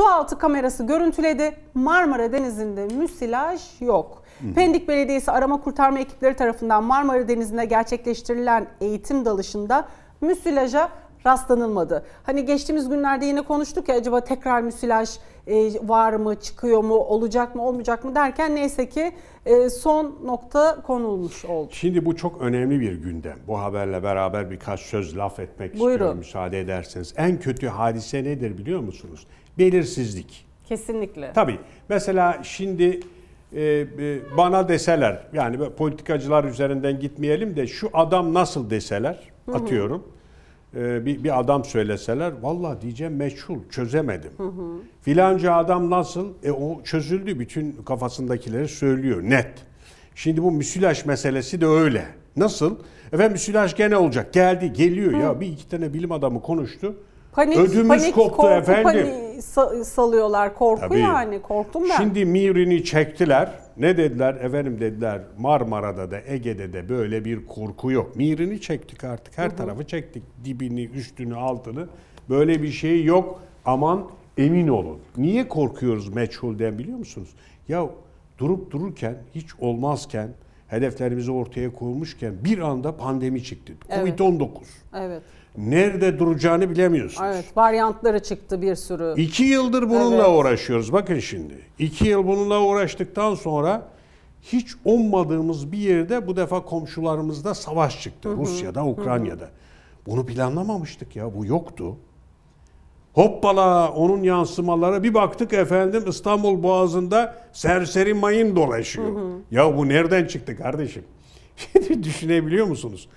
Sualtı kamerası görüntüledi. Marmara Denizi'nde müsilaj yok. Hı. Pendik Belediyesi arama kurtarma ekipleri tarafından Marmara Denizi'nde gerçekleştirilen eğitim dalışında müsilaja rastlanılmadı. Hani geçtiğimiz günlerde yine konuştuk ya acaba tekrar müsilaj e, var mı, çıkıyor mu, olacak mı, olmayacak mı derken neyse ki e, son nokta konulmuş oldu. Şimdi bu çok önemli bir gündem. Bu haberle beraber birkaç söz laf etmek Buyurun. istiyorum müsaade ederseniz. En kötü hadise nedir biliyor musunuz? Belirsizlik. Kesinlikle. Tabii. Mesela şimdi e, bana deseler yani politikacılar üzerinden gitmeyelim de şu adam nasıl deseler atıyorum. Hı hı e, bir, bir adam söyleseler valla diyeceğim meçhul çözemedim. Hı hı. Filanca adam nasıl? E o çözüldü bütün kafasındakileri söylüyor net. Şimdi bu müsilaj meselesi de öyle. Nasıl? Efendim müsilaj gene olacak. Geldi geliyor hı. ya bir iki tane bilim adamı konuştu. Panik, Ödümüz panik, koptu korku, efendim. Panik salıyorlar korku Tabii. yani korktum ben. Şimdi Mirin'i çektiler. Ne dediler? Efendim dediler Marmara'da da Ege'de de böyle bir korku yok. Mirin'i çektik artık her Hı-hı. tarafı çektik. Dibini, üstünü, altını. Böyle bir şey yok. Aman emin olun. Niye korkuyoruz meçhulden biliyor musunuz? Ya durup dururken hiç olmazken hedeflerimizi ortaya koymuşken bir anda pandemi çıktı. Evet. Covid-19. Evet. Nerede duracağını bilemiyorsunuz. Evet, varyantları çıktı bir sürü. İki yıldır bununla evet. uğraşıyoruz. Bakın şimdi. İki yıl bununla uğraştıktan sonra hiç ummadığımız bir yerde bu defa komşularımızda savaş çıktı. Hı hı. Rusya'da, Ukrayna'da. Hı hı. Bunu planlamamıştık ya. Bu yoktu. Hoppala onun yansımaları bir baktık efendim İstanbul Boğazı'nda serseri mayın dolaşıyor. Hı hı. Ya bu nereden çıktı kardeşim? Şimdi düşünebiliyor musunuz?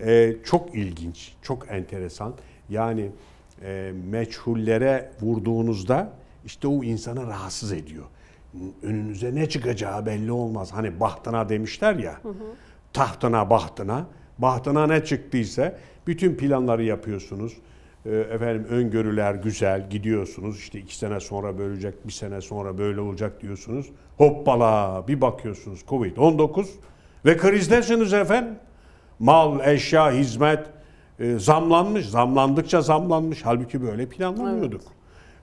Ee, çok ilginç, çok enteresan. Yani e, meçhullere vurduğunuzda işte o insanı rahatsız ediyor. Önünüze ne çıkacağı belli olmaz. Hani bahtına demişler ya. Hı hı. Tahtına bahtına. Bahtına ne çıktıysa bütün planları yapıyorsunuz ee, efendim öngörüler güzel gidiyorsunuz işte iki sene sonra böyle bir sene sonra böyle olacak diyorsunuz. Hoppala bir bakıyorsunuz Covid-19 ve krizdesiniz efendim. Mal, eşya, hizmet e, zamlanmış. Zamlandıkça zamlanmış. Halbuki böyle planlamıyorduk. Evet.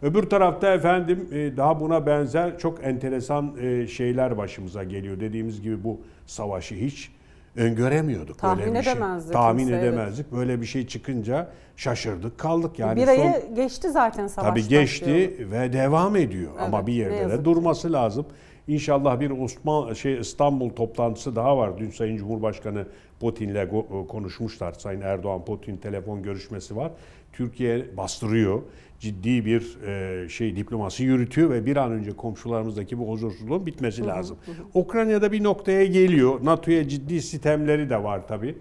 Öbür tarafta efendim e, daha buna benzer çok enteresan e, şeyler başımıza geliyor. Dediğimiz gibi bu savaşı hiç öngöremiyorduk Tahmin böyle bir şey. Tahmin kimse, edemezdik. Evet. Böyle bir şey çıkınca şaşırdık kaldık. Yani bir ayı son... geçti zaten savaş. Tabii geçti diyorum. ve devam ediyor evet, ama bir yerde de durması lazım. İnşallah bir Osman şey İstanbul toplantısı daha var. Dün Sayın Cumhurbaşkanı Putin'le konuşmuşlar. Sayın Erdoğan Putin telefon görüşmesi var. Türkiye bastırıyor. Ciddi bir e, şey diplomasi yürütüyor ve bir an önce komşularımızdaki bu huzursuzluğun bitmesi lazım. Ukrayna'da bir noktaya geliyor. NATO'ya ciddi sistemleri de var tabii.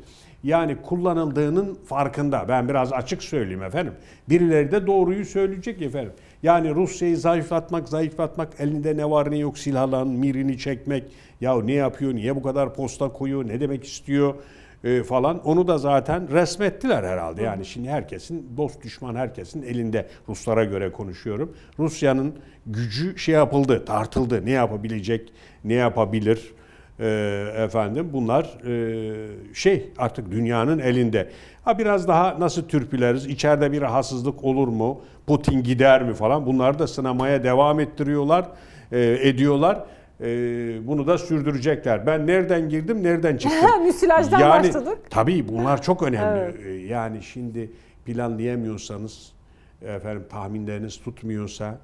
Yani kullanıldığının farkında. Ben biraz açık söyleyeyim efendim. Birileri de doğruyu söyleyecek efendim. Yani Rusya'yı zayıflatmak, zayıflatmak, elinde ne var ne yok silahlan, mirini çekmek. Ya ne yapıyor, niye bu kadar posta koyuyor, ne demek istiyor? E, falan onu da zaten resmettiler herhalde. Yani şimdi herkesin dost düşman herkesin elinde Ruslara göre konuşuyorum. Rusya'nın gücü şey yapıldı, tartıldı. Ne yapabilecek, ne yapabilir? E, efendim bunlar e, şey artık dünyanın elinde. Ha biraz daha nasıl türpüleriz? içeride bir rahatsızlık olur mu? Putin gider mi falan? Bunları da sınamaya devam ettiriyorlar, ediyorlar. Ee, bunu da sürdürecekler. Ben nereden girdim, nereden çıktım? Müsilajdan yani, başladık. Tabii bunlar çok önemli. evet. Ee, yani şimdi planlayamıyorsanız, efendim tahminleriniz tutmuyorsa,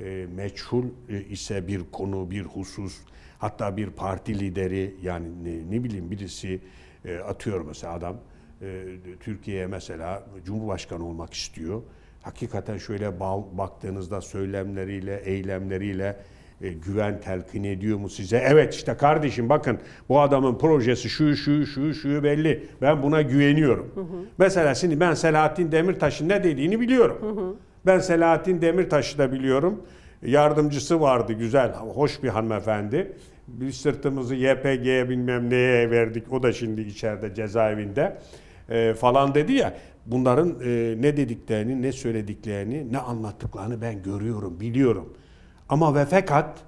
e, meçhul e, ise bir konu, bir husus, hatta bir parti lideri yani ne, ne bileyim birisi e, atıyor mesela adam Türkiye'ye mesela Cumhurbaşkanı olmak istiyor. Hakikaten şöyle baktığınızda söylemleriyle, eylemleriyle, e, güven telkin ediyor mu size? Evet işte kardeşim bakın bu adamın projesi şu şu şu şu belli. Ben buna güveniyorum. Hı hı. Mesela şimdi ben Selahattin Demirtaş'ın ne dediğini biliyorum. Hı hı. Ben Selahattin Demirtaş'ı da biliyorum. Yardımcısı vardı güzel, hoş bir hanımefendi. Biz sırtımızı YPG'ye bilmem neye verdik. O da şimdi içeride cezaevinde e, falan dedi ya. Bunların e, ne dediklerini, ne söylediklerini, ne anlattıklarını ben görüyorum, biliyorum. Ama ve fakat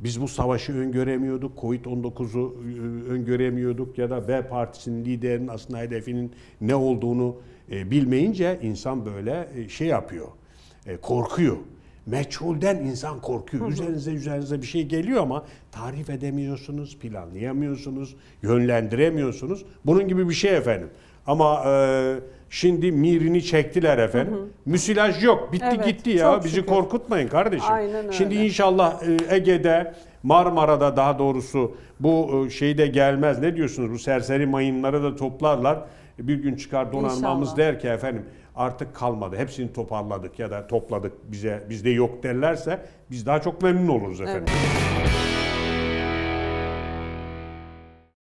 biz bu savaşı öngöremiyorduk, Covid-19'u e, öngöremiyorduk ya da B partisinin liderinin aslında hedefinin ne olduğunu e, bilmeyince insan böyle e, şey yapıyor, korkuyor. Meçhulden insan korkuyor. Hı hı. Üzerinize üzerinize bir şey geliyor ama tarif edemiyorsunuz, planlayamıyorsunuz, yönlendiremiyorsunuz. Bunun gibi bir şey efendim. Ama e, Şimdi mirini çektiler efendim. Hı hı. Müsilaj yok. Bitti evet, gitti ya. Bizi şükür. korkutmayın kardeşim. Aynen öyle. Şimdi inşallah e, Ege'de Marmara'da daha doğrusu bu e, şeyde gelmez. Ne diyorsunuz? Bu serseri mayınları da toplarlar. Bir gün çıkar donanmamız İnşallah. der ki efendim artık kalmadı. Hepsini toparladık ya da topladık bize bizde yok derlerse biz daha çok memnun oluruz efendim. Evet.